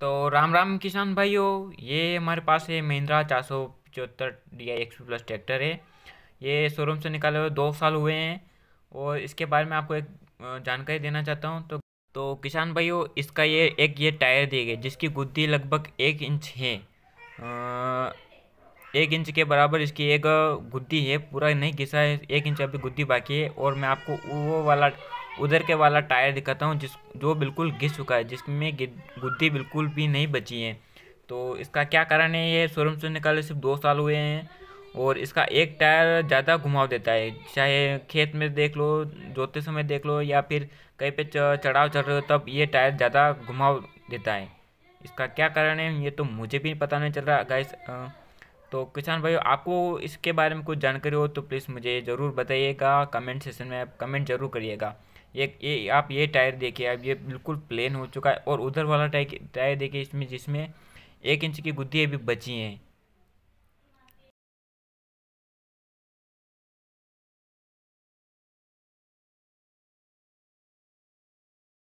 तो राम राम किसान भाइयों ये हमारे पास है महिंद्रा चार सौ पचहत्तर D I X plus tractor है ये शोरूम से निकाले हुए दो साल हुए हैं और इसके बारे में आपको एक जानकारी देना चाहता हूँ तो तो किसान भाइयों इसका ये एक ये टायर दिए गए जिसकी गुद्दी लगभग एक इंच है आ, एक इंच के बराबर इसकी एक गुद्दी है पूरा नहीं घिसा है एक इंच अभी गुद्दी बाकी है और मैं आपको वो वाला उधर के वाला टायर दिखाता हूँ जिस जो बिल्कुल घिस चुका है जिसमें गुद्दी बिल्कुल भी नहीं बची है तो इसका क्या कारण है ये शोरूम से निकाले सिर्फ दो साल हुए हैं और इसका एक टायर ज़्यादा घुमाव देता है चाहे खेत में देख लो जोते समय देख लो या फिर कहीं पे चढ़ाव चढ़ रहे हो तब ये टायर ज़्यादा घुमाव देता है इसका क्या कारण है ये तो मुझे भी पता नहीं चल रहा गाइस तो किसान भाई आपको इसके बारे में कुछ जानकारी हो तो प्लीज़ मुझे ज़रूर बताइएगा कमेंट सेशन में आप कमेंट ज़रूर करिएगा एक ये आप ये टायर देखिए अब ये बिल्कुल प्लेन हो चुका है और उधर वाला टायर टायर देखिए इसमें जिसमें एक इंच की गुद्दी अभी बची हैं